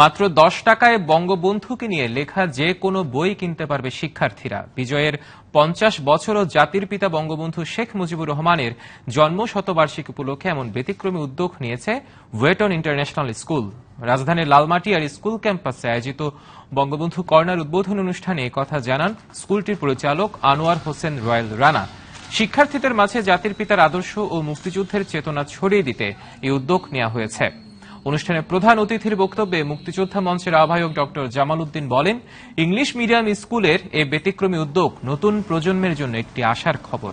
মাত্র দশ টাকায় বঙ্গবন্ধুকে নিয়ে লেখা যে কোনো বই কিনতে পারবে শিক্ষার্থীরা বিজয়ের পঞ্চাশ বছর ও জাতির পিতা বঙ্গবন্ধু শেখ মুজিবুর রহমানের জন্ম শতবার্ষিকী উপলক্ষে এমন ব্যতিক্রমী উদ্যোগ নিয়েছে ওয়েটন ইন্টারন্যাশনাল স্কুল রাজধানীর লালমাটিয়ার স্কুল ক্যাম্পাসে আয়োজিত বঙ্গবন্ধু কর্নার উদ্বোধন অনুষ্ঠানে কথা জানান স্কুলটির পরিচালক আনোয়ার হোসেন রয়্যাল রানা শিক্ষার্থীদের মাঝে জাতির পিতার আদর্শ ও মুক্তিযুদ্ধের চেতনা ছড়িয়ে দিতে এই উদ্যোগ নেওয়া হয়েছে অনুষ্ঠানে প্রধান অতিথির বক্তব্যে মুক্তিযোদ্ধা মঞ্চের আহ্বায়ক ডক্টর জামাল উদ্দিন বলেন ইংলিশ মিডিয়াম স্কুলের এই ব্যতিক্রমী উদ্যোগ নতুন প্রজন্মের জন্য একটি আশার খবর